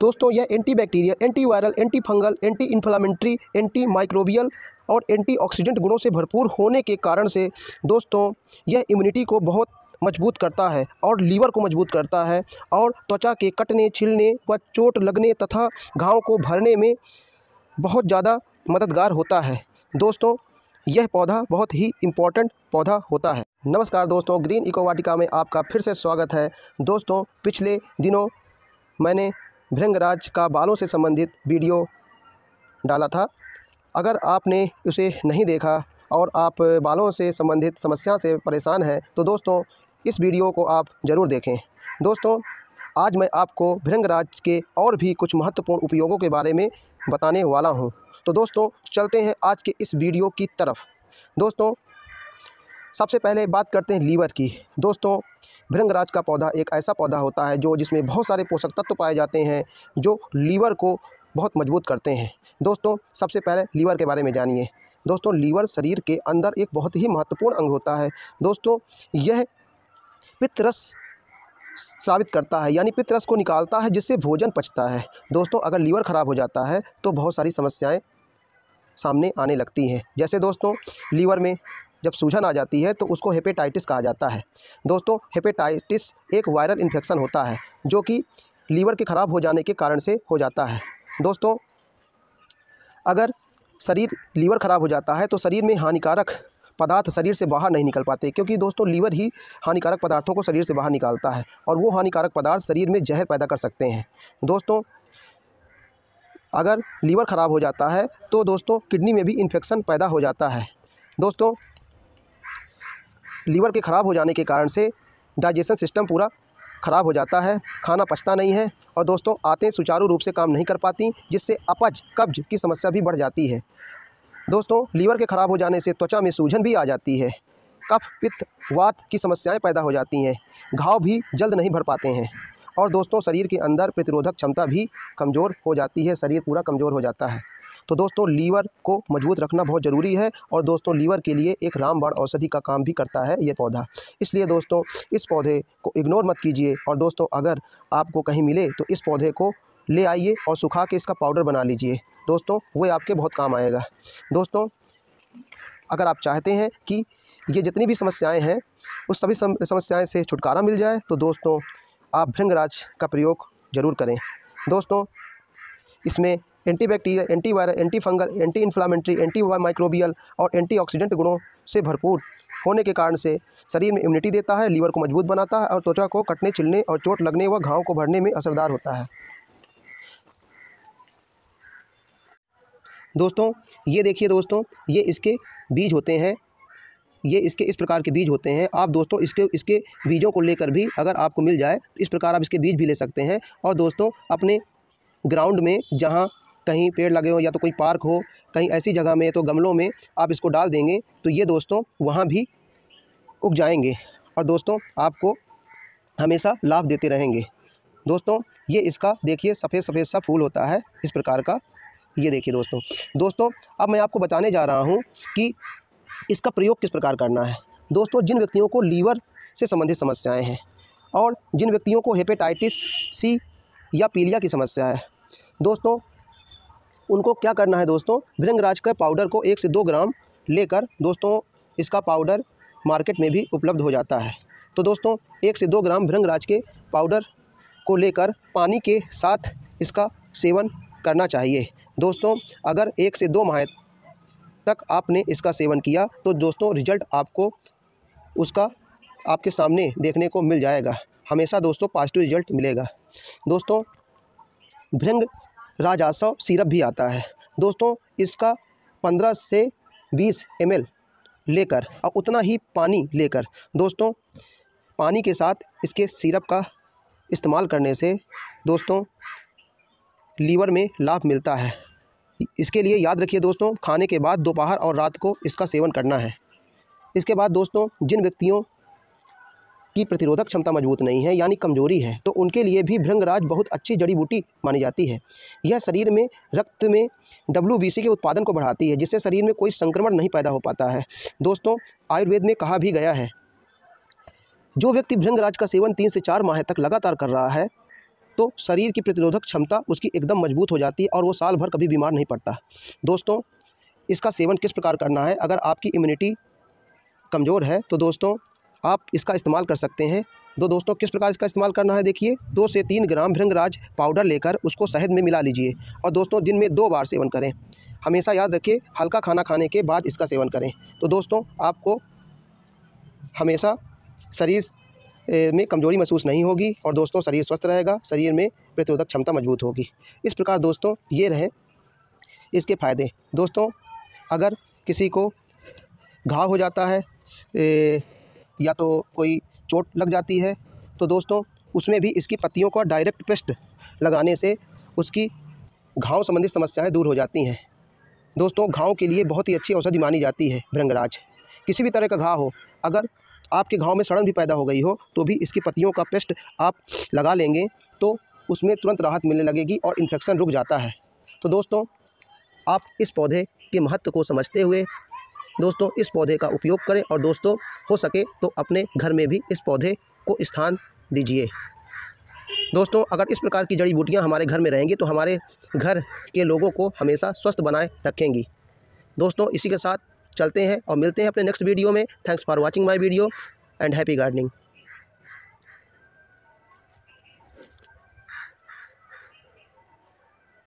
दोस्तों यह anti bacterial anti viral anti fungal anti inflammatory anti microbial और antioxidant गुणों से भरपूर होने के कारण से दोस्तों यह इम्यूनिटी को बहुत मजबूत करता है और लीवर को मजबूत करता है और त्वचा के कटने छिलने व चोट लगने तथा घाव को भरने में बहुत ज़्यादा मददगार होता है दोस्तों यह पौधा बहुत ही इम्पॉर्टेंट पौधा होता है नमस्कार दोस्तों ग्रीन इकोवाटिका में आपका फिर से स्वागत है दोस्तों पिछले दिनों मैंने भृंगराज का बालों से संबंधित वीडियो डाला था अगर आपने उसे नहीं देखा और आप बालों से संबंधित समस्या से परेशान हैं तो दोस्तों इस वीडियो को आप ज़रूर देखें दोस्तों आज मैं आपको भृंगराज के और भी कुछ महत्वपूर्ण उपयोगों के बारे में बताने वाला हूं। तो दोस्तों चलते हैं आज के इस वीडियो की तरफ दोस्तों सबसे पहले बात करते हैं लीवर की दोस्तों भृंगराज का पौधा एक ऐसा पौधा होता है जो जिसमें बहुत सारे पोषक तत्व पाए जाते हैं जो लीवर को बहुत मजबूत करते हैं दोस्तों सबसे पहले लीवर के बारे में जानिए दोस्तों लीवर शरीर के अंदर एक बहुत ही महत्वपूर्ण अंग होता है दोस्तों यह पित्तरस साबित करता है यानी पित्तरस को निकालता है जिससे भोजन पचता है दोस्तों अगर लीवर ख़राब हो जाता है तो बहुत सारी समस्याएं सामने आने लगती हैं जैसे दोस्तों लीवर में जब सूजन आ जाती है तो उसको हेपेटाइटिस कहा जाता है दोस्तों हेपेटाइटिस एक वायरल इन्फेक्शन होता है जो कि लीवर के ख़राब हो जाने के कारण से हो जाता है दोस्तों अगर शरीर लीवर ख़राब हो जाता है तो शरीर में हानिकारक पदार्थ शरीर से बाहर नहीं निकल पाते क्योंकि दोस्तों लीवर ही हानिकारक पदार्थों को शरीर से बाहर निकालता है और वो हानिकारक पदार्थ शरीर में जहर पैदा कर सकते हैं दोस्तों अगर लीवर ख़राब हो जाता है तो दोस्तों किडनी में भी इन्फेक्शन पैदा हो जाता है दोस्तों लीवर के ख़राब हो जाने के कारण से डाइजेशन सिस्टम पूरा ख़राब हो जाता है खाना पचता नहीं है और दोस्तों आते सुचारू रूप से काम नहीं कर पाती जिससे अपच कब्ज की समस्या भी बढ़ जाती है दोस्तों लीवर के ख़राब हो जाने से त्वचा में सूजन भी आ जाती है कफ पित्त वात की समस्याएं पैदा हो जाती हैं घाव भी जल्द नहीं भर पाते हैं और दोस्तों शरीर के अंदर प्रतिरोधक क्षमता भी कमज़ोर हो जाती है शरीर पूरा कमज़ोर हो जाता है तो दोस्तों लीवर को मजबूत रखना बहुत ज़रूरी है और दोस्तों लीवर के लिए एक रामबाण औषधि का काम भी करता है ये पौधा इसलिए दोस्तों इस पौधे को इग्नोर मत कीजिए और दोस्तों अगर आपको कहीं मिले तो इस पौधे को ले आइए और सुखा के इसका पाउडर बना लीजिए दोस्तों वो आपके बहुत काम आएगा दोस्तों अगर आप चाहते हैं कि ये जितनी भी समस्याएं हैं उस सभी समस्याएं से छुटकारा मिल जाए तो दोस्तों आप भृंगराज का प्रयोग ज़रूर करें दोस्तों इसमें anti bacteria anti viral anti fungal anti inflammatory anti microbial और एंटी गुणों से भरपूर होने के कारण से शरीर में इम्यूनिटी देता है लीवर को मजबूत बनाता है और त्वचा को कटने छिलने और चोट लगने व घाव को भरने में असरदार होता है दोस्तों ये देखिए दोस्तों ये इसके बीज होते हैं ये इसके इस प्रकार के बीज होते हैं आप दोस्तों इसके इसके बीजों को लेकर भी अगर आपको मिल जाए तो इस प्रकार आप इसके बीज भी ले सकते हैं और दोस्तों अपने ग्राउंड में जहाँ कहीं पेड़ लगे हों या तो कोई पार्क हो कहीं ऐसी जगह में तो गमलों में आप इसको डाल देंगे तो ये दोस्तों वहाँ भी उग जाएंगे और दोस्तों आपको हमेशा लाभ देते रहेंगे दोस्तों ये इसका देखिए सफ़ेद सफ़ेद सा फूल होता है इस प्रकार का ये देखिए दोस्तों दोस्तों अब मैं आपको बताने जा रहा हूँ कि इसका प्रयोग किस प्रकार करना है दोस्तों जिन व्यक्तियों को लीवर से संबंधित समस्याएं हैं और जिन व्यक्तियों को हेपेटाइटिस सी या पीलिया की समस्या है दोस्तों उनको क्या करना है दोस्तों भृंगराज का पाउडर को एक से दो ग्राम लेकर दोस्तों इसका पाउडर मार्केट में भी उपलब्ध हो जाता है तो दोस्तों एक से दो ग्राम भृंगराज के पाउडर को लेकर पानी के साथ इसका सेवन करना चाहिए दोस्तों अगर एक से दो माह तक आपने इसका सेवन किया तो दोस्तों रिजल्ट आपको उसका आपके सामने देखने को मिल जाएगा हमेशा दोस्तों पॉजिटिव रिजल्ट मिलेगा दोस्तों भृंग राजासव सिरप भी आता है दोस्तों इसका पंद्रह से बीस एम लेकर और उतना ही पानी लेकर दोस्तों पानी के साथ इसके सिरप का इस्तेमाल करने से दोस्तों लीवर में लाभ मिलता है इसके लिए याद रखिए दोस्तों खाने के बाद दोपहर और रात को इसका सेवन करना है इसके बाद दोस्तों जिन व्यक्तियों की प्रतिरोधक क्षमता मजबूत नहीं है यानी कमजोरी है तो उनके लिए भी भृंगराज बहुत अच्छी जड़ी बूटी मानी जाती है यह शरीर में रक्त में डब्ल्यू के उत्पादन को बढ़ाती है जिससे शरीर में कोई संक्रमण नहीं पैदा हो पाता है दोस्तों आयुर्वेद में कहा भी गया है जो व्यक्ति भृंगराज का सेवन तीन से चार माह तक लगातार कर रहा है तो शरीर की प्रतिरोधक क्षमता उसकी एकदम मजबूत हो जाती है और वो साल भर कभी बीमार नहीं पड़ता दोस्तों इसका सेवन किस प्रकार करना है अगर आपकी इम्यूनिटी कमज़ोर है तो दोस्तों आप इसका इस्तेमाल कर सकते हैं तो दोस्तों किस प्रकार इसका इस्तेमाल करना है देखिए दो से तीन ग्राम भृंगराज पाउडर लेकर उसको शहद में मिला लीजिए और दोस्तों दिन में दो बार सेवन करें हमेशा याद रखिए हल्का खाना खाने के बाद इसका सेवन करें तो दोस्तों आपको हमेशा शरीर में कमजोरी महसूस नहीं होगी और दोस्तों शरीर स्वस्थ रहेगा शरीर में प्रतिरोधक क्षमता मजबूत होगी इस प्रकार दोस्तों ये रहे इसके फ़ायदे दोस्तों अगर किसी को घाव हो जाता है या तो कोई चोट लग जाती है तो दोस्तों उसमें भी इसकी पत्तियों का डायरेक्ट पेस्ट लगाने से उसकी घाव संबंधित समस्याएं दूर हो जाती हैं दोस्तों घाव के लिए बहुत ही अच्छी औषधि मानी जाती है भृंगराज किसी भी तरह का घाव हो अगर आपके घाव में सड़न भी पैदा हो गई हो तो भी इसकी पत्तियों का पेस्ट आप लगा लेंगे तो उसमें तुरंत राहत मिलने लगेगी और इन्फेक्शन रुक जाता है तो दोस्तों आप इस पौधे के महत्व को समझते हुए दोस्तों इस पौधे का उपयोग करें और दोस्तों हो सके तो अपने घर में भी इस पौधे को स्थान दीजिए दोस्तों अगर इस प्रकार की जड़ी बूटियाँ हमारे घर में रहेंगी तो हमारे घर के लोगों को हमेशा स्वस्थ बनाए रखेंगी दोस्तों इसी के साथ चलते हैं और मिलते हैं अपने नेक्स्ट वीडियो में thanks for watching my video and happy gardening